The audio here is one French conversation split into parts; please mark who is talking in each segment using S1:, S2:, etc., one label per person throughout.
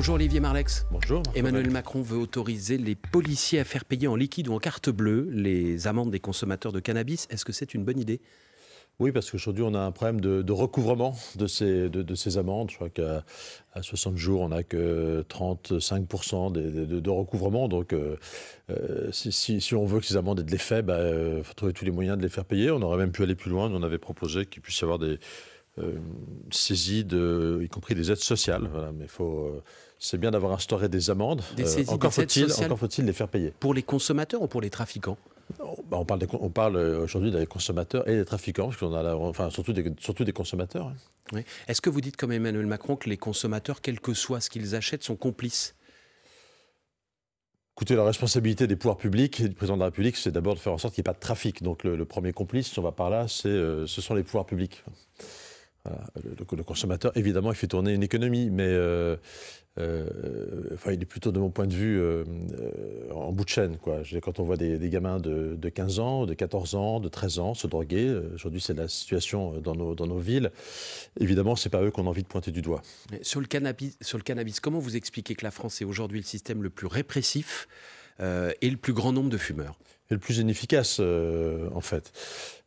S1: Bonjour Olivier Marlex. Bonjour. Emmanuel Macron veut autoriser les policiers à faire payer en liquide ou en carte bleue les amendes des consommateurs de cannabis. Est-ce que c'est une bonne idée oui, parce qu'aujourd'hui, on a un
S2: problème de, recouvrement de ces, de, ces, amendes. Je crois qu'à 60 jours, on n'a que 35% de, recouvrement. Donc, euh, euh, si, on veut que ces amendes aient de l'effet, il bah, euh, faut trouver tous les moyens de les faire payer. On aurait même pu aller plus loin. On avait proposé qu'il puisse y avoir des, euh, saisie de, y compris des aides sociales. mais faut, euh, c'est bien d'avoir instauré des amendes. Euh, encore faut-il, encore faut-il les faire payer. Pour les consommateurs ou pour les trafiquants oh, bah, on parle, on parle aujourd'hui des consommateurs et des trafiquants, enfin, surtout, des, surtout des consommateurs.
S1: Hein. Est-ce que vous dites comme Emmanuel Macron que les consommateurs, quel que soit ce qu'ils achètent, sont complices
S2: Écoutez, la responsabilité des pouvoirs publics et du président de la République, c'est d'abord de faire en sorte qu'il n'y ait pas de trafic. Donc le, premier complice, si on va par là, c'est, ce sont les pouvoirs publics. Le, consommateur, évidemment, il fait tourner une économie, mais euh, euh, il est plutôt, de mon point de vue, euh, en bout de chaîne. Quoi. Quand on voit des, gamins de, 15 ans, de 14 ans, de 13 ans se droguer, aujourd'hui c'est la situation dans
S1: nos, villes, évidemment, ce n'est pas eux qu'on a envie de pointer du doigt. Sur le, cannabis, sur le cannabis, comment vous expliquez que la France est aujourd'hui le système le plus répressif et le plus grand nombre de fumeurs
S2: est le plus inefficace, euh, en fait.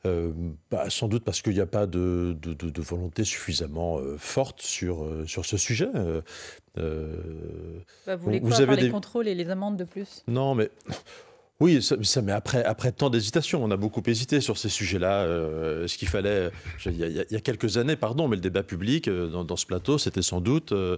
S2: Euh, bah, sans doute parce qu'il n'y a pas de, volonté suffisamment euh, forte sur, sur ce sujet. Bah,
S3: vous voulez quoi, avez les des... contrôles et les amendes de plus
S2: Non, mais oui, ça, mais après, après tant d'hésitations, on a beaucoup hésité sur ces sujets-là. Euh, ce qu'il fallait, il y, a, quelques années, pardon, mais le débat public euh, dans, ce plateau, c'était sans doute, euh,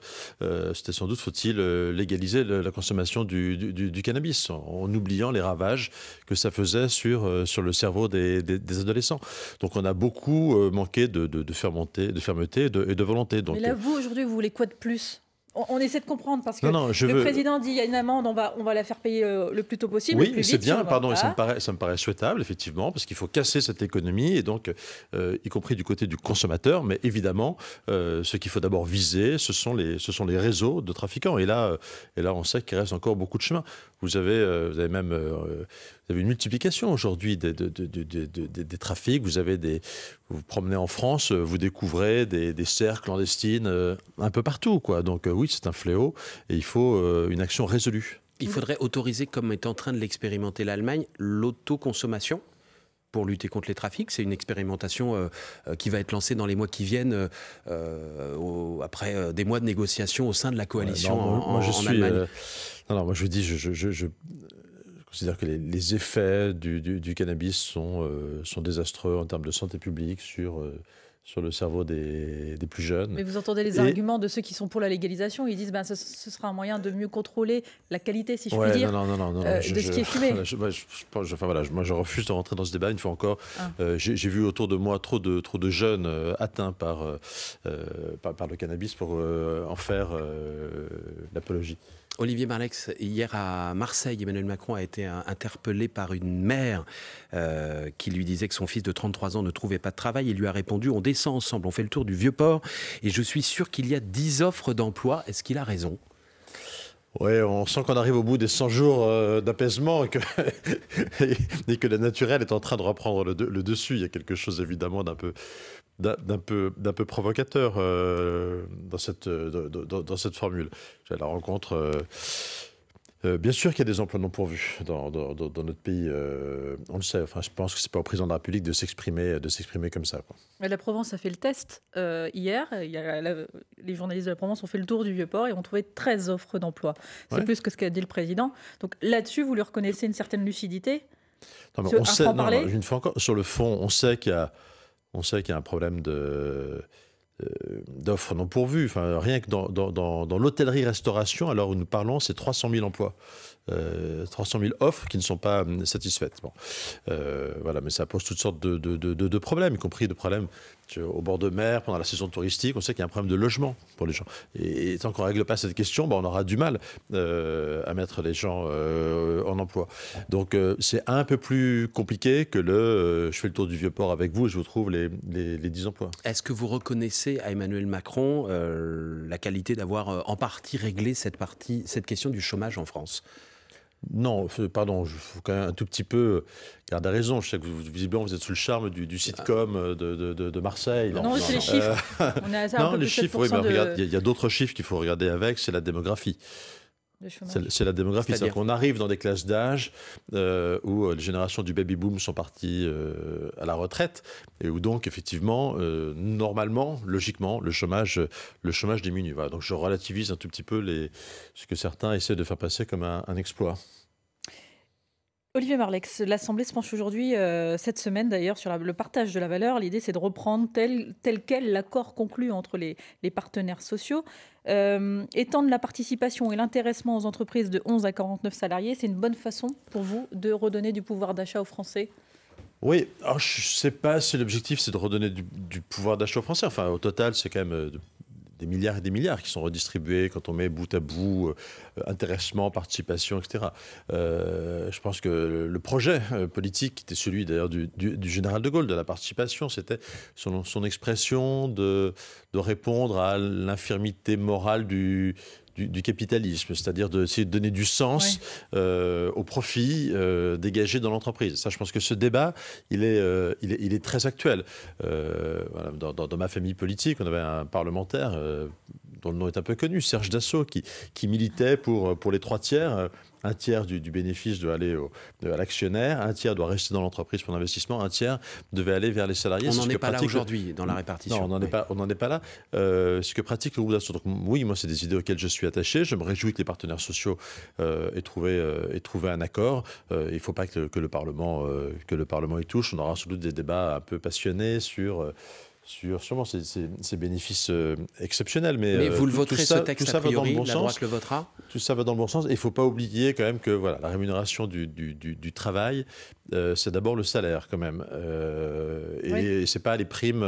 S2: c'était sans doute faut-il légaliser la consommation du, cannabis, en, oubliant les ravages que ça faisait sur, sur le cerveau des, adolescents. Donc on a beaucoup manqué de, de, de, fermeté et de, volonté. Donc, mais là,
S3: vous, aujourd'hui, vous voulez quoi de plus on, essaie de comprendre parce que le président dit il y a une amende, on va, on va la faire payer euh, le plus tôt possible. Oui, c'est bien, pardon, et ça, me
S2: paraît, ça me paraît souhaitable, effectivement, parce qu'il faut casser cette économie, et donc, euh, y compris du côté du consommateur, mais évidemment, euh, ce qu'il faut d'abord viser, ce sont, les, ce sont les réseaux de trafiquants. Et là, et là on sait qu'il reste encore beaucoup de chemin. Vous avez, vous avez même vous avez une multiplication aujourd'hui des, des, trafics. Vous avez des, vous, promenez en France, euh, vous découvrez des, des clandestines euh, un peu partout, quoi. Donc euh, oui, c'est un fléau et il faut une action résolue.
S1: Il faudrait autoriser, comme est en train de l'expérimenter l'Allemagne, l'autoconsommation pour lutter contre les trafics. C'est une expérimentation qui va être lancée dans les mois qui viennent, après des mois de négociations au sein de la coalition en, je suis, Allemagne.
S2: non, non, moi je vous dis, je, c'est-à-dire que les, effets du, cannabis sont, euh, sont désastreux en termes de santé publique sur, euh, sur le cerveau des, des, plus jeunes. Mais vous entendez les arguments
S3: de ceux qui sont pour la légalisation. Ils disent ben, ce, sera un moyen de mieux contrôler la qualité, si je puis dire, non, non, non, euh, de ce je, qui est fumé.
S2: moi, moi, je refuse de rentrer dans ce débat une fois encore. Ah. J'ai vu autour de moi trop de, trop de jeunes
S1: atteints par, par, par, le cannabis pour en faire l'apologie. Olivier Marlex, hier à Marseille, Emmanuel Macron a été hein, interpellé par une mère euh, qui lui disait que son fils de 33 ans ne trouvait pas de travail. Il lui a répondu On descend ensemble, on fait le tour du vieux port et je suis sûr qu'il y a 10 offres d'emploi. Est-ce qu'il a raison oui, on sent qu'on arrive au bout des 100 jours euh, d'apaisement et que,
S2: que la naturelle est en train de reprendre le dessus. Il y a quelque chose évidemment d'un peu d'un peu, peu, provocateur euh, dans, cette, euh, dans, cette formule. J'ai la rencontre. Euh, bien sûr qu'il y a des emplois non pourvus dans, dans, notre pays. on le sait. Enfin, je pense que c'est pas au président de la République de s'exprimer, de s'exprimer comme ça.
S3: La Provence a fait le test hier. Il les journalistes de la Provence ont fait le tour du Vieux-Port et ont trouvé 13 offres d'emploi. C'est plus que ce qu'a dit le président. Donc là-dessus, vous lui reconnaissez une certaine lucidité. Non, mais on sait, une
S2: fois encore, sur le fond, on sait qu'il y a on sait qu'il y a un problème de euh, d'offres non pourvues. Enfin, rien que dans, dans l'hôtellerie-restauration, alors où nous parlons, c'est 300 000 emplois. 300 euh, 000 offres qui ne sont pas hum, satisfaites. Bon. Euh, voilà, mais ça pose toutes sortes de, problèmes, y compris de problèmes au bord de mer, pendant la saison touristique, on sait qu'il y a un problème de logement pour les gens. Et, tant qu'on ne règle pas cette question, bah, on aura du mal euh, à mettre les gens en emploi. Donc c'est un peu plus compliqué que le je fais le tour du vieux port avec vous et je vous trouve les, les, 10 emplois.
S1: Est-ce que vous reconnaissez à Emmanuel Macron la qualité d'avoir en partie réglé cette, partie, cette question du chômage en France non, pardon, je faut quand même un tout petit peu
S2: euh, garder raison. Je sais que vous, visiblement, vous êtes sous le charme du, sitcom euh, de, Marseille. Non, c'est les chiffres. Euh,
S3: On non, les chiffres, oui, mais hein, il
S2: y a d'autres chiffres qu'il faut regarder avec, c'est la démographie. C'est la démographie. C'est-à-dire qu'on arrive dans des classes d'âge euh, où euh, les générations du baby-boom sont parties euh, à la retraite et où donc, effectivement, normalement, logiquement, le chômage, le chômage diminue. Donc je relativise un tout petit peu ce que certains essaient de faire passer comme un exploit.
S3: Olivier Marlex, l'Assemblée se penche aujourd'hui, euh, cette semaine d'ailleurs, sur le partage de la valeur. L'idée, c'est de reprendre tel, tel quel l'accord conclu entre les, partenaires sociaux. Euh, étendre la participation et l'intéressement aux entreprises de 11 à 49 salariés, c'est une bonne façon pour vous de redonner du pouvoir d'achat aux Français
S2: oui, alors je ne sais pas si l'objectif c'est de redonner du, pouvoir d'achat aux Français. Enfin, au total, c'est quand même euh, des milliards et des milliards qui sont redistribués quand on met bout à bout euh, intéressement, participation, etc. Euh, je pense que le, projet euh, politique, qui était celui d'ailleurs du, général de Gaulle, de la participation, c'était son, son, expression de, de répondre à l'infirmité morale du, du, capitalisme, c'est-à-dire d'essayer de donner du sens euh, au profit euh, dégagé dans l'entreprise. Ça, je pense que ce débat, il est, euh, il est, très actuel. dans, ma famille politique, on avait un parlementaire dont le nom est un peu connu, Serge Dassault, qui, qui militait pour, euh, pour les trois tiers. Euh, un tiers du, bénéfice doit aller à l'actionnaire, un tiers doit rester dans l'entreprise pour l'investissement, un tiers devait aller vers les salariés. On n'en est, pas là aujourd'hui dans la répartition. Non, on n'en est, est, pas là. Euh, ce que pratique le groupe Dassault. oui, moi, c'est des idées auxquelles je suis attaché. Je me réjouis que les partenaires sociaux aient, trouvé, un accord. il ne faut pas que, que le Parlement, que le Parlement y touche. On aura sans doute des débats un peu passionnés sur sûrement ces, bénéfices euh, exceptionnels. Mais, mais euh, vous le voterez ce texte tout ça a dans le bon sens, le votera Tout ça va dans le bon sens. Et il ne faut pas oublier quand même que voilà, la rémunération du, travail, euh, c'est d'abord le salaire quand même. Et c'est pas les primes,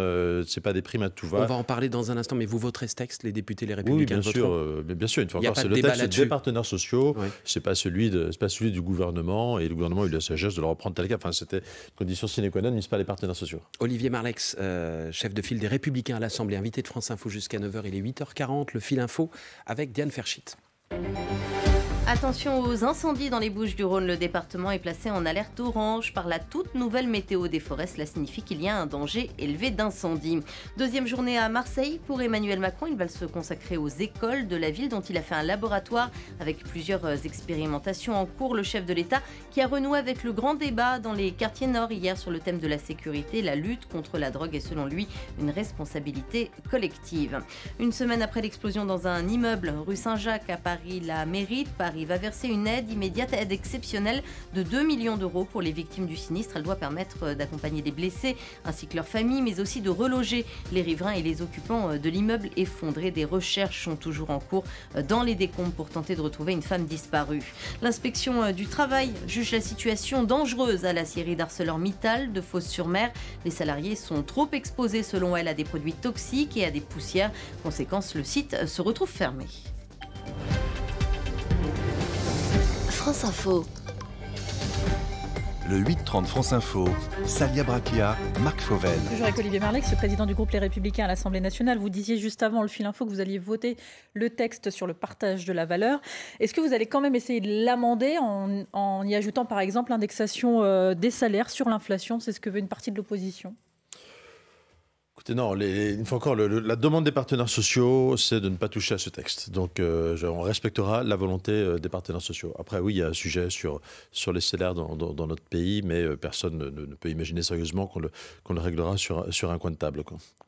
S2: c'est pas des primes à tout va. On va en
S1: parler dans un instant, mais vous voterez ce texte, les députés, les républicains oui, bien sûr, bien
S2: sûr, une fois encore, c'est le texte des partenaires sociaux, Ce n'est pas celui pas celui du gouvernement, et le gouvernement a eu la sagesse de le reprendre tel cas. Enfin, c'était condition sine qua non, mais pas les partenaires sociaux.
S1: Olivier Marlex, chef chef de file des Républicains à l'Assemblée, invité de France Info jusqu'à 9h. Il est 8h40, le fil info avec Diane Ferschit.
S4: Attention aux incendies dans les Bouches du Rhône. Le département est placé en alerte orange par la toute nouvelle météo des forêts. Cela signifie qu'il y a un danger élevé d'incendie. Deuxième journée à Marseille pour Emmanuel Macron. Il va se consacrer aux écoles de la ville dont il a fait un laboratoire avec plusieurs euh, expérimentations en cours. Le chef de l'État qui a renoué avec le grand débat dans les quartiers nord hier sur le thème de la sécurité. La lutte contre la drogue est selon lui une responsabilité collective. Une semaine après l'explosion dans un immeuble rue Saint-Jacques à Paris, la mairie de il va verser une aide immédiate, aide exceptionnelle de 2 millions d'euros pour les victimes du sinistre. Elle doit permettre euh, d'accompagner les blessés ainsi que leurs familles, mais aussi de reloger les riverains et les occupants euh, de l'immeuble effondré. Des recherches sont toujours en cours euh, dans les décombres pour tenter de retrouver une femme disparue. L'inspection du travail juge la situation dangereuse à la série d'ArcelorMittal de Fos-sur-Mer. Les salariés sont trop exposés selon elle à des produits toxiques et à des poussières. Conséquence, le site se retrouve fermé. France Info.
S1: Le 8-30 France Info, Salia Braquia, Marc Fauvel. Bonjour avec
S3: Olivier Marlex, président du groupe Les Républicains à l'Assemblée nationale. Vous disiez juste avant le fil info que vous alliez voter le texte sur le partage de la valeur. Est-ce que vous allez quand même essayer de l'amender en, en, y ajoutant par exemple l'indexation euh, des salaires sur l'inflation C'est ce que veut une partie de l'opposition
S2: Écoutez, non, une fois encore, la demande des partenaires sociaux, c'est de ne pas toucher à ce texte. Donc, euh, on respectera la volonté euh, des partenaires sociaux. Après, oui, il y a un sujet sur, sur les salaires dans, notre pays, mais euh, personne ne, peut imaginer sérieusement qu'on le, réglera sur, un coin de table.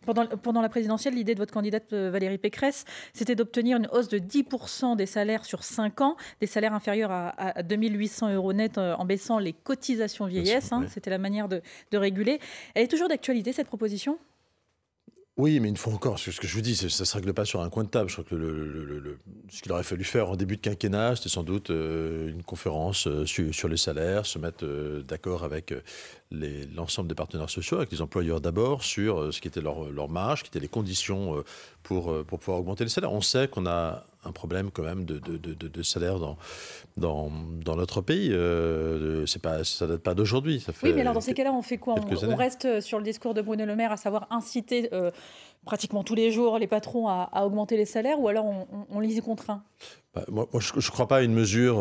S3: Pendant, la présidentielle, l'idée de votre candidate Valérie Pécresse, c'était d'obtenir une hausse de 10% des salaires sur 5 ans, des salaires inférieurs à, à 2800 euros net en baissant les cotisations vieillesse. Hein. C'était la manière de, de réguler. Elle est toujours d'actualité, cette proposition
S2: oui, mais une fois encore, ce que je vous dis, ça ne se règle pas sur un coin de table. Je crois que le, ce qu'il aurait fallu faire en début de quinquennat, c'était sans doute euh, une conférence euh, sur, sur les salaires, se mettre euh, d'accord avec l'ensemble des partenaires sociaux, avec les employeurs d'abord, sur euh, ce qui était leur, euh, leur, marge, qui étaient les conditions euh, pour, pour pouvoir augmenter les salaires. On sait qu'on a un problème quand même de, de, de, salaire dans, dans, dans, notre pays. Euh, pas, ça ne date pas d'aujourd'hui. Oui, mais alors dans ces
S3: cas-là, on fait quoi on, reste sur le discours de Bruno Le Maire, à savoir inciter pratiquement tous les jours les patrons à, augmenter les salaires, ou alors on, les y contraint
S2: bah, Moi, je ne crois pas à une mesure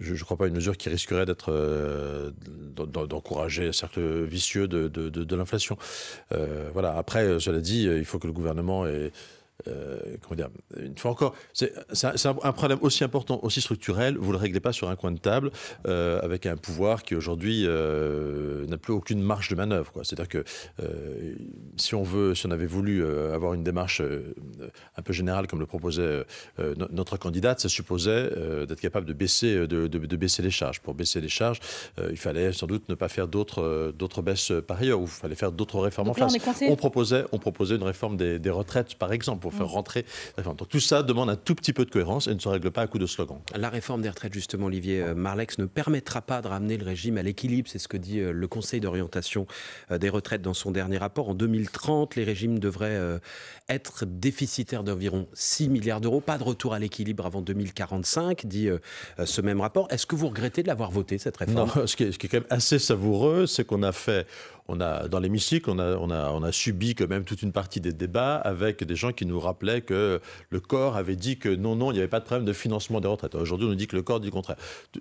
S2: je ne crois pas une mesure qui risquerait d'être euh, d'encourager un cercle vicieux de, de, l'inflation. Euh, voilà. Après, euh, cela dit, il faut que le gouvernement ait, euh, comment dire, une fois encore, c'est un, un, problème aussi important, aussi structurel, vous ne le réglez pas sur un coin de table euh, avec un pouvoir qui aujourd'hui euh, n'a plus aucune marge de manœuvre. C'est-à-dire que si, on veut, si on avait voulu avoir une démarche un peu générale comme le proposait notre candidate, ça supposait d'être capable de baisser, de, de, baisser les charges. Pour baisser les charges, il fallait sans doute ne pas faire d'autres baisses par ailleurs ou il fallait faire d'autres réformes en face. On, proposait, on
S1: proposait une réforme des retraites, par exemple pour mm. faire rentrer. Donc tout ça demande un tout petit peu de cohérence et ne se règle pas à coup de slogan. La réforme des retraites, justement, Olivier euh, Marlex, ne permettra pas de ramener le régime à l'équilibre. C'est ce que dit euh, le Conseil d'orientation euh, des retraites dans son dernier rapport. En 2030, les régimes devraient être déficitaires d'environ 6 milliards d'euros. Pas de retour à l'équilibre avant 2045, dit ce même rapport. Est-ce que vous regrettez de l'avoir voté, cette réforme ce qui, est, ce qui est quand même
S2: assez savoureux, c'est qu'on a fait on a, dans l'hémicycle, on a, on, a, on a subi quand même toute une partie des débats avec des gens qui nous rappelaient que le corps avait dit que non, non, il n'y avait pas de problème de financement des retraites. Aujourd'hui, on nous dit que le corps dit le contraire.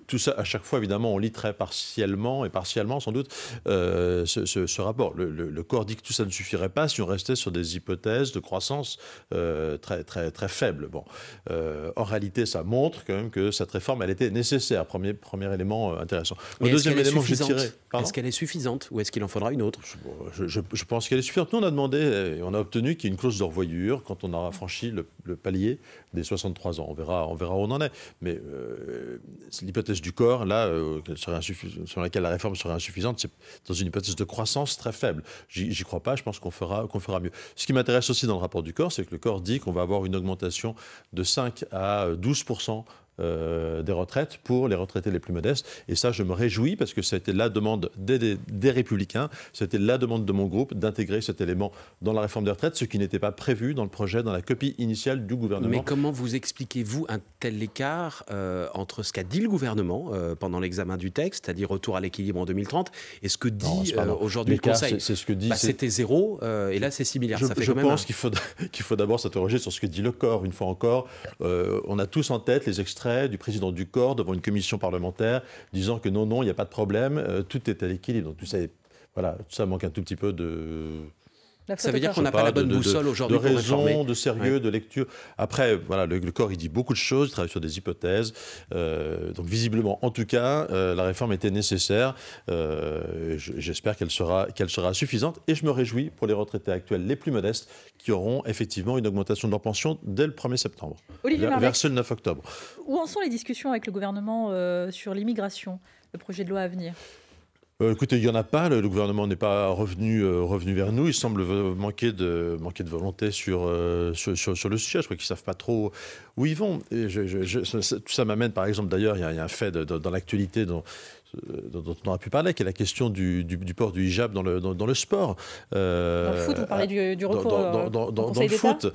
S2: Tout ça, à chaque fois, évidemment, on lit très partiellement et partiellement, sans doute, euh, ce, rapport. Le, corps dit que tout ça ne suffirait pas si on restait sur des hypothèses de croissance euh, très, très, très faibles. Bon. Euh, en réalité, ça montre quand même que cette réforme, elle était nécessaire. Premier, premier élément intéressant. Le deuxième élément, que je Est-ce qu'elle est suffisante ou est-ce qu'il en faudra une autre. Je, pense qu'elle est suffisante. Nous, on a demandé, et euh, on a obtenu qu'il y ait une clause de revoyure quand on aura franchi le, palier des 63 ans. On verra, on verra où on en est. Mais euh, l'hypothèse du corps, là, euh, sur laquelle la réforme serait insuffisante, c'est dans une hypothèse de croissance très faible. J'y crois pas, je pense qu'on fera, qu'on fera mieux. Ce qui m'intéresse aussi dans le rapport du corps, c'est que le corps dit qu'on va avoir une augmentation de 5 à 12 euh, des retraites pour les retraités les plus modestes. Et ça, je me réjouis parce que c'était la demande des, des, Républicains, c'était la demande de mon groupe d'intégrer cet élément dans la réforme
S1: des retraites, ce qui n'était pas prévu dans le projet, dans la copie initiale du gouvernement. Mais comment vous expliquez-vous un tel écart euh, entre ce qu'a dit le gouvernement euh, pendant l'examen du texte, c'est-à-dire retour à l'équilibre en 2030, et ce que dit aujourd'hui le Conseil bah, c'était zéro, et là c'est similaire. Je, ça fait quand pense qu'il
S2: faut, faut d'abord s'interroger sur ce que dit le corps. Une fois encore, on a tous en tête les extraits du président du corps devant une commission parlementaire disant que non, non, il n'y a pas de problème, euh, tout est à l'équilibre. Donc tout ça, voilà, tout ça manque un tout petit peu de.
S4: Ça veut dire qu'on n'a pas,
S2: la bonne boussole aujourd'hui. De raison, de sérieux, de lecture. Après, voilà, le, corps, il dit beaucoup de choses, il travaille sur des hypothèses. Euh, donc, visiblement, en tout cas, euh, la réforme était nécessaire. Euh, j'espère qu'elle sera, qu'elle sera suffisante. Et je me réjouis pour les retraités actuels les plus modestes qui auront effectivement une augmentation de leur pension dès le 1er septembre, Olivier vers, vers 9 octobre.
S3: Où en sont les discussions avec le gouvernement sur l'immigration, le projet de loi à venir
S2: euh, écoutez, il n'y en a pas. Le, gouvernement n'est pas revenu, euh, revenu vers nous. Il semble manquer de, manquer de volonté euh, sur, sur, le sujet. Je crois qu'ils ne savent pas trop où ils vont. Et ça, m'amène, par exemple, d'ailleurs, il y, a un fait dans l'actualité dont, euh, dont on a pu parler, qui est la question du, port du hijab dans le, sport. Euh, dans le foot, vous parlez
S3: du, recours dans, dans euh, le foot.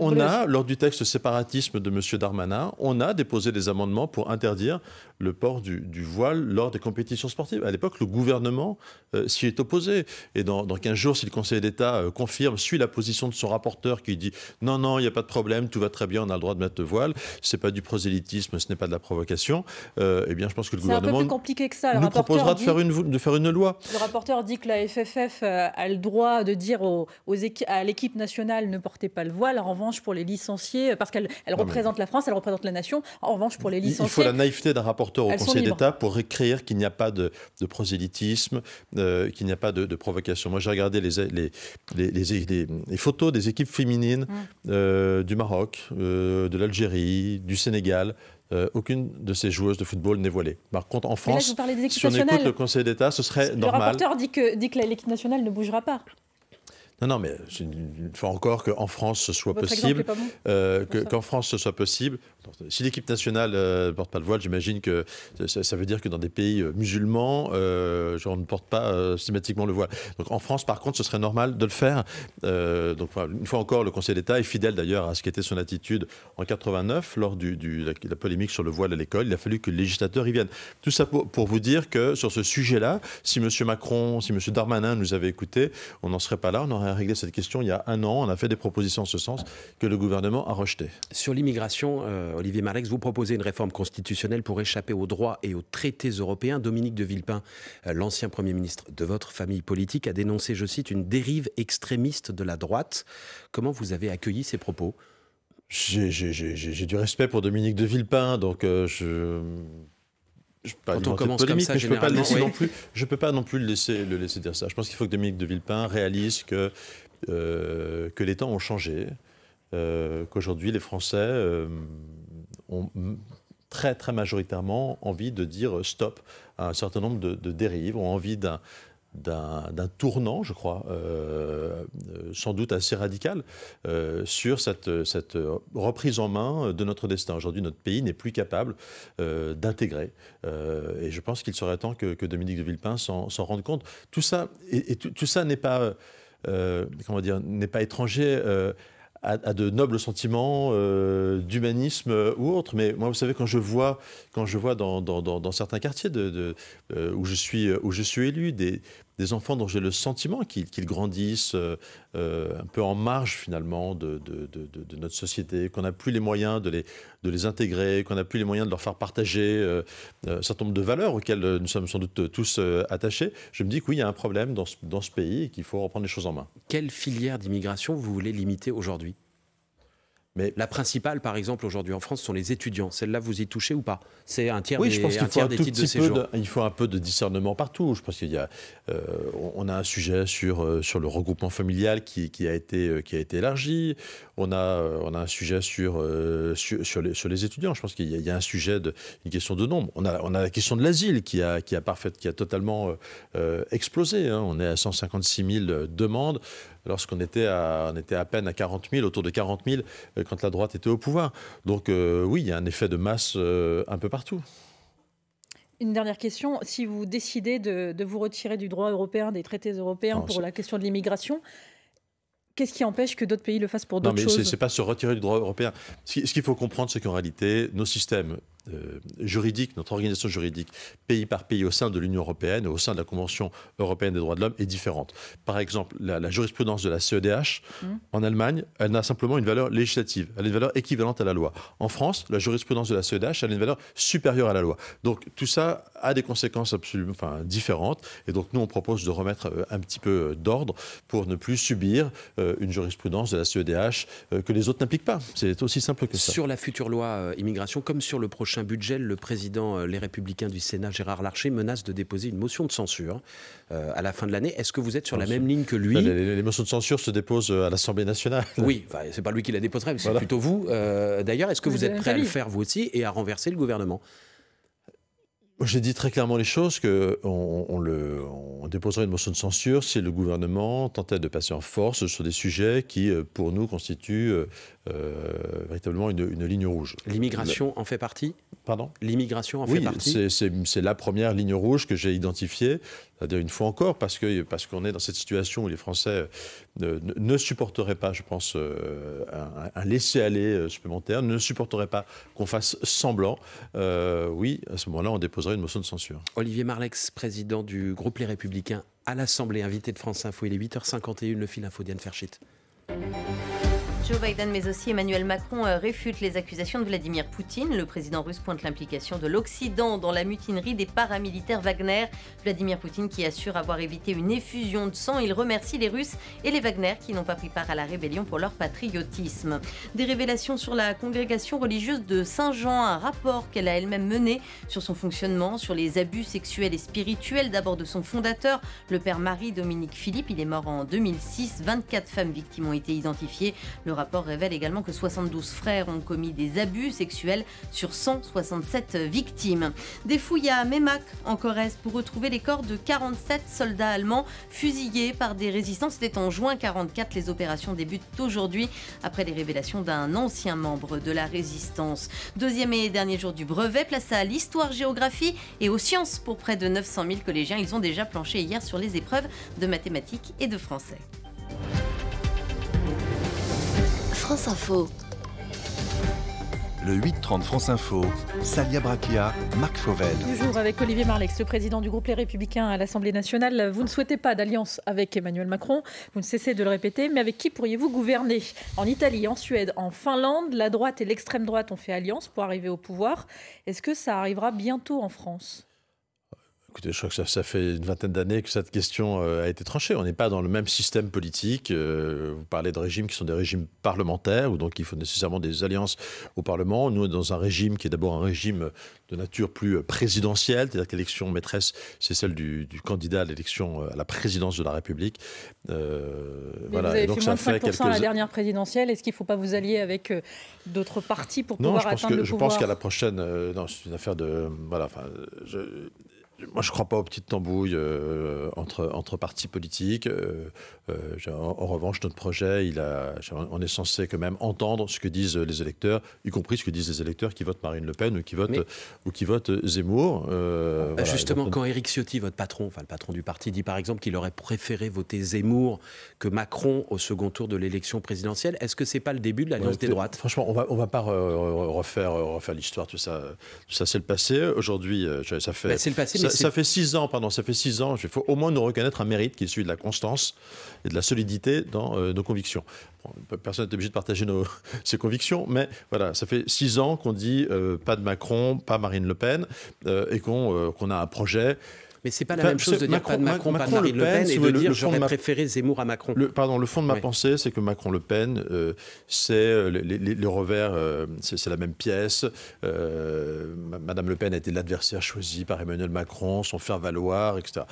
S2: on, a, lors du texte séparatisme de M. Darmanin, on a déposé des amendements pour interdire le port du, voile lors des compétitions sportives. À l'époque, le gouvernement s'y est opposé. Et dans, 15 jours, si le Conseil d'État confirme, suit la position de son rapporteur qui dit non, non, il n'y a pas de problème, tout va très bien, on a le droit de mettre le voile, ce n'est pas du prosélytisme, ce n'est pas de la provocation, eh bien, je pense que le gouvernement demande... peu plus
S3: compliqué que ça. Le nous proposera de, faire une,
S2: de faire une loi.
S3: Le rapporteur dit que la FFF euh, a le droit de dire aux, à l'équipe nationale ne portez pas le voile. En revanche, pour les licenciés, euh, parce qu'elle elle représente la France, elle représente la nation. En revanche, pour les licenciés. Il faut la
S2: naïveté d'un rapporteur au Conseil d'État pour écrire qu'il n'y a pas de, prosélytisme, euh, qu'il n'y a pas de, provocation. Moi, j'ai regardé les les, les, photos des équipes féminines hum. du Maroc, de l'Algérie, du Sénégal. Euh, aucune de ces joueuses de football n'est voilée. Par contre, en France, si on écoute le Conseil d'État, ce serait normal. Le rapporteur
S3: dit dit que l'équipe nationale ne bougera pas.
S2: Non, non, mais une fois encore qu'en France ce soit possible, euh, qu'en France ce soit possible. Si l'équipe nationale ne euh, porte pas le voile, j'imagine que ça, veut dire que dans des pays euh, musulmans, euh, on ne porte pas systématiquement le voile. Donc en France, par contre, ce serait normal de le faire. donc une fois encore, le Conseil d'État est fidèle d'ailleurs à ce qu'était son attitude en 89 lors de la, la, polémique sur le voile à l'école. Il a fallu que le législateur y vienne. Tout ça pour, vous dire que sur ce sujet-là, si M. Macron, si M. Darmanin nous avait écoutés, on n'en serait pas là, on aurait à régler cette question il y a un an. On a fait
S1: des propositions en ce
S2: sens que le gouvernement a rejetées.
S1: Sur l'immigration, euh, Olivier Marex, vous proposez une réforme constitutionnelle pour échapper aux droits et aux traités européens. Dominique de Villepin, euh, l'ancien Premier ministre de votre famille politique, a dénoncé, je cite, une dérive extrémiste de la droite. Comment vous avez accueilli ces propos j'ai du respect
S2: pour Dominique de Villepin, donc euh, je je, quand on commence peux pas laisser non plus. Je peux pas non plus le laisser, le laisser dire ça. Je pense qu'il faut que Dominique de Villepin réalise que euh, que les temps ont changé, euh, qu'aujourd'hui les Français euh, ont très très majoritairement envie de dire stop à un certain nombre de, de dérives, ont envie d'un d'un tournant, je crois, euh, euh, sans doute assez radical, euh, sur cette, cette, reprise en main de notre destin. Aujourd'hui, notre pays n'est plus capable d'intégrer. et je pense qu'il serait temps que, Dominique de Villepin s'en rende compte. Tout ça, et, tout, ça n'est pas, comment dire, n'est pas étranger à, de nobles sentiments d'humanisme ou autre. Mais moi, vous savez, quand je vois, quand je vois dans, certains quartiers de, où, je suis, où je suis élu des, des enfants dont j'ai le sentiment qu'ils grandissent euh, euh, un peu en marge finalement de, notre société, qu'on n'a plus les moyens de les, intégrer, qu'on n'a plus les moyens de leur faire partager euh, un certain nombre de valeurs auxquelles nous sommes sans doute tous attachés, je me dis qu'il oui, y a un problème dans dans ce pays et qu'il faut reprendre les choses en main.
S1: Quelle filière d'immigration vous voulez limiter aujourd'hui mais la principale, par exemple, aujourd'hui en France, sont les étudiants. Celle-là, vous y touchez ou pas C'est un tiers oui, des, je pense un tiers des titres de il faut un peu de
S2: discernement partout. Je pense qu'il y a, euh, on a un sujet sur, euh, sur le regroupement familial qui, a été, euh, qui a été élargi. Euh, on a, un sujet sur, euh, sur, les, étudiants. Je pense qu'il y, a un sujet, une question de nombre. On a, la question de l'asile qui a, qui, a qui a totalement euh, explosé. Hein. On est à 156 000 demandes lorsqu'on était, à, était à peine à 40 000, autour de 40 000, quand la droite était au pouvoir. Donc oui, il y a un effet de masse un peu partout.
S3: Une dernière question. Si vous décidez de, vous retirer du droit européen, des traités européens pour la question de l'immigration, Qu'est-ce qui empêche que d'autres pays le fassent pour d'autres choses Non, mais c'est pas
S2: se retirer du droit européen. ce qu'il faut comprendre, c'est qu'en réalité, nos systèmes euh, juridique, notre organisation juridique, pays par pays au sein de l'Union européenne, au sein de la Convention européenne des droits de l'homme, est différente. Par exemple, la, jurisprudence de la CEDH mmh. en Allemagne, elle n'a simplement une valeur législative, elle a une valeur équivalente à la loi. En France, la jurisprudence de la CEDH, a une valeur supérieure à la loi. Donc tout ça a des conséquences absolument enfin, différentes. Et donc nous, on propose de remettre euh, un petit peu euh, d'ordre pour ne plus subir
S1: une jurisprudence de la CEDH que les autres n'appliquent pas. C'est aussi simple que ça. Sur la future loi immigration, comme sur le prochain budget, le président euh, Les Républicains du Sénat, Gérard Larcher, menace de déposer une motion de censure euh, à la fin de l'année. Est-ce que vous êtes sur la même ligne que lui bah, les, motions de censure se déposent euh, à l'Assemblée nationale. Oui, c'est pas lui qui la déposerait, c'est plutôt vous. D'ailleurs, est-ce que vous êtes prêt à le faire vous aussi et à renverser le gouvernement j'ai dit très clairement les choses que
S2: on, le, déposerait une motion de censure si le gouvernement tentait de passer en force sur des sujets qui, euh, pour nous, constituent euh, euh, véritablement une, ligne rouge. L'immigration
S1: en fait partie Pardon L'immigration en fait partie
S2: c'est la première ligne rouge que j'ai identifiée c'est-à-dire une fois encore, parce qu'on parce qu'on est dans cette situation où les Français euh, ne, ne supporteraient pas, je pense, euh, un, laisser-aller euh, supplémentaire, ne supporteraient pas qu'on fasse semblant. oui, à ce moment-là, on déposerait une motion de censure.
S1: Olivier Marlex, président du groupe Les Républicains à l'Assemblée, invité de France Info. Il est 8h51, le fil info d'Yann Ferchit.
S4: Joe Biden mais aussi Emmanuel Macron euh, réfutent les accusations de Vladimir Poutine. Le président russe pointe l'implication de l'Occident dans la mutinerie des paramilitaires Wagner. Vladimir Poutine qui assure avoir évité une effusion de sang, il remercie les Russes et les Wagner qui n'ont pas pris part à la rébellion pour leur patriotisme. Des révélations sur la congrégation religieuse de Saint-Jean, un rapport qu'elle a elle-même mené sur son fonctionnement, sur les abus sexuels et spirituels d'abord de son fondateur, le père Marie Dominique Philippe. Il est mort en 2006, 24 femmes victimes ont été identifiées. Le rapport révèle également que 72 frères ont commis des abus sexuels sur 167 victimes. Des fouilles à Memac, en Corrèze, pour retrouver les corps de 47 soldats allemands fusillés par des résistants. C'était en juin 44. Les opérations débutent aujourd'hui après les révélations d'un ancien membre de la résistance. Deuxième et dernier jour du brevet, place à l'histoire-géographie et aux sciences pour près de 900 000 collégiens. Ils ont déjà planché hier sur les épreuves de mathématiques et de français. France Info.
S1: Le 8 France Info, Salia Brakia, Marc Fauvel. Bonjour,
S3: avec Olivier Marlex, le président du groupe Les Républicains à l'Assemblée nationale. Vous ne souhaitez pas d'alliance avec Emmanuel Macron, vous ne cessez de le répéter, mais avec qui pourriez-vous gouverner En Italie, en Suède, en Finlande, la droite et l'extrême droite ont fait alliance pour arriver au pouvoir. Est-ce que ça arrivera bientôt en France
S2: écoutez, je crois que ça, fait une vingtaine d'années que cette question euh, a été tranchée. On n'est pas dans le même système politique. Euh, vous parlez de régimes qui sont des régimes parlementaires, où donc il faut nécessairement des alliances au Parlement. Nous, on est dans un régime qui est d'abord un régime de nature plus euh, présidentielle, c'est-à-dire que l'élection maîtresse, c'est celle du, candidat à l'élection à la présidence de la République. voilà. Vous avez et donc, fait moins ça de 5% à la dernière
S3: présidentielle. Est-ce qu'il ne faut pas vous allier avec d'autres partis pour pouvoir atteindre le pouvoir je pense qu'à
S2: la prochaine, non, c'est une affaire de... Voilà, enfin, je, moi, je ne crois pas aux petites tambouilles euh, entre, entre partis politiques. Euh, euh, en, revanche, notre projet, il a, on est censé quand même entendre ce que disent les électeurs, y compris ce que disent les électeurs qui votent Marine Le Pen ou qui votent, ou qui votent Zemmour. Ah, justement, quand
S1: Éric Ciotti, votre patron, enfin le patron du parti, dit par exemple qu'il aurait préféré voter Zemmour que Macron au second tour de l'élection présidentielle, est-ce que ce n'est pas le début de l'alliance des droites Franchement, on va, ne on va pas refaire,
S2: refaire l'histoire, tout ça. ça, c'est le passé. Aujourd'hui, ça fait... Bah, c'est le passé, ça, fait six ans, pardon, ça fait six ans. Il faut au moins nous reconnaître un mérite qui est celui de la constance et de la solidité dans euh, nos convictions. personne n'est obligé de partager nos, ses convictions, mais voilà, ça fait six ans qu'on dit euh, pas de Macron, pas Marine Le Pen, euh, et qu'on a un projet mais c'est pas la même chose de dire pas de Macron, pas Le Pen, et de dire j'aurais préféré Zemmour à Macron. Le, pardon, le fond de ma pensée, c'est que Macron-Le Pen, euh, c'est euh, le revers, euh, c'est la même pièce. Madame Le Pen a été l'adversaire choisi par Emmanuel Macron, son faire-valoir, etc.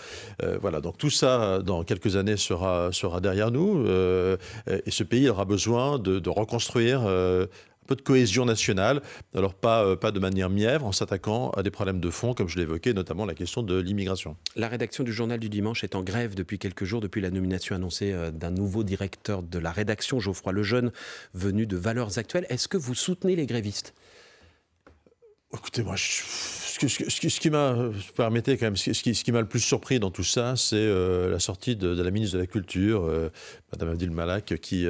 S2: voilà, donc tout ça, dans quelques années, sera, sera derrière nous. et ce pays aura besoin de, de reconstruire un peu de cohésion nationale, alors pas, euh, pas de manière mièvre, en s'attaquant à des problèmes de fond, comme je l'évoquais, notamment la question de l'immigration.
S1: La rédaction du journal du dimanche est en grève depuis quelques jours, depuis la nomination annoncée euh, d'un nouveau directeur de la rédaction, Geoffroy Lejeune, venu de Valeurs Actuelles. Est-ce que vous soutenez les grévistes Écoutez, moi, ce, qui m'a, euh, quand même, ce, qui, m'a le
S2: plus surpris dans tout ça, c'est la sortie de, la ministre de la Culture, Mme Madame Malak, qui,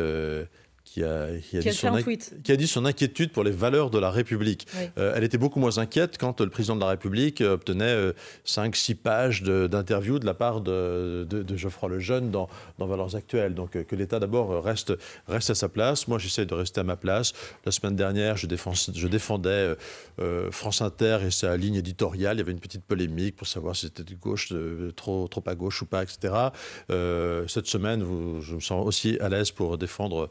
S2: qui a, dit, son inquiétude pour les valeurs de la République. Euh, elle était beaucoup moins inquiète quand euh, le président de la République euh, obtenait 5-6 pages d'interviews de, la part de, Geoffroy Lejeune dans, dans Valeurs Actuelles. Donc que l'État d'abord reste, reste à sa place. Moi, j'essaie de rester à ma place. La semaine dernière, je, je défendais France Inter et sa ligne éditoriale. Il y avait une petite polémique pour savoir si c'était de gauche, trop, trop à gauche ou pas, etc. cette semaine, je me sens aussi à l'aise pour défendre.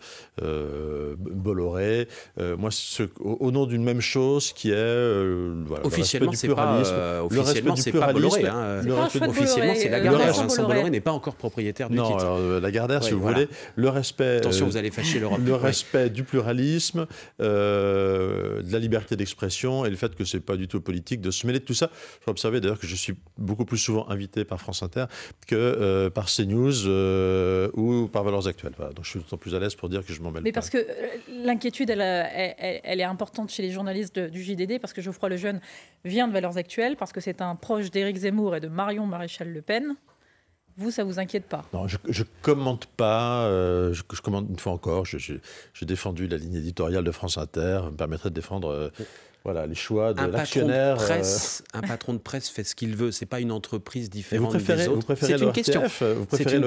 S2: Euh, Bolloré. Euh, moi, ce, au, nom d'une même chose qui est euh, voilà, officiellement, le respect du pluralisme. officiellement, c'est pas le respect, officiellement, c'est Lagardère. Bolloré n'est pas encore propriétaire du non, titre. Non, Lagardère, si vous voulez, le respect. Attention, vous allez fâcher l'Europe. Le respect du pluralisme, de la liberté d'expression et le fait que c'est pas du tout politique de se mêler de tout ça. faut observer d'ailleurs que je suis beaucoup plus souvent invité par France Inter que par CNews ou par Valeurs Actuelles. donc, je suis d'autant plus à l'aise pour dire que je m'en mêle mais parce
S3: que euh, l'inquiétude, euh, elle, est importante chez les journalistes du JDD, parce que Geoffroy jeune vient de Valeurs Actuelles, parce que c'est un proche d'Éric Zemmour et de Marion Maréchal Le Pen. Vous, ça vous inquiète pas
S2: Non, je, ne commente pas. Euh, je, commente une fois encore. J'ai défendu la ligne éditoriale de France Inter. Me permettrait de défendre
S1: voilà, les choix de l'actionnaire. Euh, un patron de presse fait ce qu'il veut, c'est pas une entreprise différente des autres. Vous préférez une question. Euh, vous préférez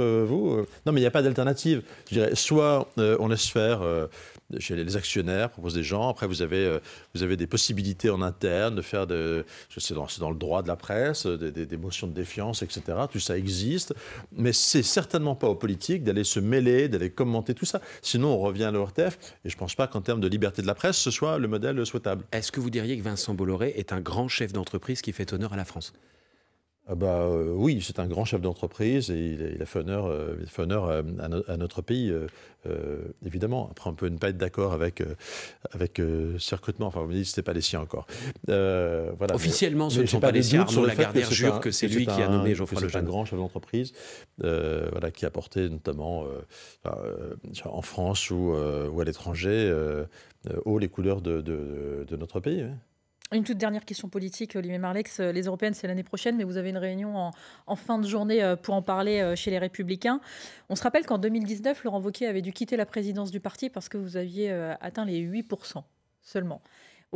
S2: euh, Non, mais il n'y a pas d'alternative. Je dirais, soit on laisse faire chez les actionnaires, propose des gens. Après, euh, vous avez, des possibilités en interne de faire de. C'est dans, dans, le droit de la presse, euh, des, des, motions de défiance, etc. Tout ça existe. Mais c'est certainement pas aux politiques d'aller se mêler, d'aller commenter tout ça. Sinon, on revient à l'ORTF. Et je ne pense pas qu'en termes de liberté de la presse, ce soit le modèle souhaitable.
S1: Est-ce que vous diriez que Vincent Bolloré est un grand chef d'entreprise qui fait honneur à la France ah bah, euh, oui, c'est un grand chef d'entreprise et il, a fait honneur, euh, honneur euh, à, notre pays,
S2: évidemment. Après, on peut ne pas être d'accord avec, avec ce recrutement. Enfin, vous me dites, ce pas les siens encore. Officiellement, ce ne sont pas, les siens. Arnaud Lagardère jure que c'est lui qui a nommé Geoffroy Lejeune. C'est un grand chef d'entreprise voilà, qui a porté notamment en France ou, ou à l'étranger haut les couleurs de, de, notre pays.
S3: Une toute dernière question politique, euh, Olivier Marlex. Euh, les européennes, c'est l'année prochaine, mais vous avez une réunion en, fin de journée euh, pour en parler chez les Républicains. On se rappelle qu'en 2019, Laurent Wauquiez avait dû quitter la présidence du parti parce que vous aviez atteint les 8% seulement.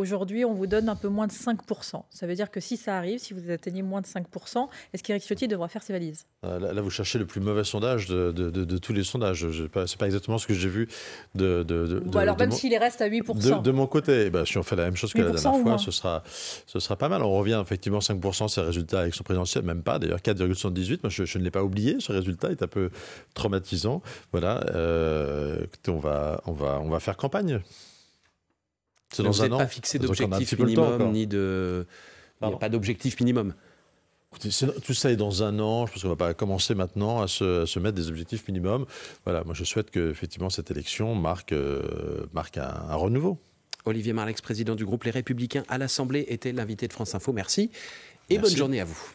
S3: Aujourd'hui, on vous donne un peu moins de 5%. Ça veut dire que si ça arrive, si vous atteignez moins de 5%, est-ce qu'Éric Ciotti devra faire ses valises
S2: euh, là, vous cherchez le plus mauvais sondage de, tous les sondages. Ce n'est pas exactement ce que j'ai vu de. Ou alors, même s'il
S3: reste à 8%. De,
S2: mon côté, eh ben, si on fait la même chose que la dernière fois, ce sera, ce sera pas mal. On revient effectivement 5%, c'est le résultat avec son présidentiel, même pas. D'ailleurs, 4,78. Moi, je, ne l'ai pas oublié. Ce résultat est un peu traumatisant. Voilà. Euh, on va, on, va, on va faire campagne. C'est dans vous n'êtes pas fixé d'objectif minimum, ni de. Il n'y a pas d'objectif minimum. tout ça est dans un an. Je pense qu'on va pas commencer maintenant à se, mettre des objectifs minimums. Voilà, moi je souhaite que
S1: effectivement cette élection marque, euh, marque un, renouveau. Olivier Marlex, président du groupe Les Républicains à l'Assemblée, était l'invité de France Info. Merci et bonne journée à vous.